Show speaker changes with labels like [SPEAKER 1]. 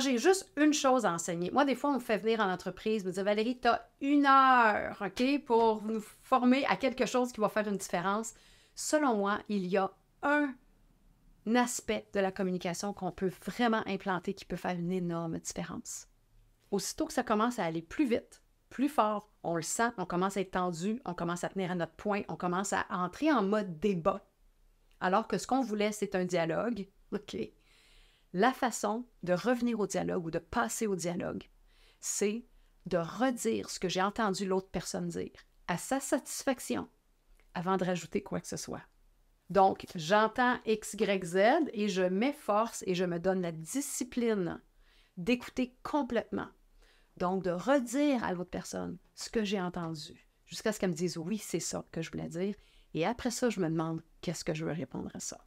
[SPEAKER 1] j'ai juste une chose à enseigner, moi, des fois, on me fait venir en entreprise, me dire Valérie, tu as une heure, OK, pour nous former à quelque chose qui va faire une différence. Selon moi, il y a un aspect de la communication qu'on peut vraiment implanter qui peut faire une énorme différence. Aussitôt que ça commence à aller plus vite, plus fort, on le sent, on commence à être tendu, on commence à tenir à notre point, on commence à entrer en mode débat. Alors que ce qu'on voulait, c'est un dialogue. OK, la façon de revenir au dialogue ou de passer au dialogue, c'est de redire ce que j'ai entendu l'autre personne dire à sa satisfaction avant de rajouter quoi que ce soit. Donc, j'entends X, Y, Z et je m'efforce et je me donne la discipline d'écouter complètement. Donc, de redire à l'autre personne ce que j'ai entendu jusqu'à ce qu'elle me dise oui, c'est ça que je voulais dire. Et après ça, je me demande qu'est-ce que je veux répondre à ça.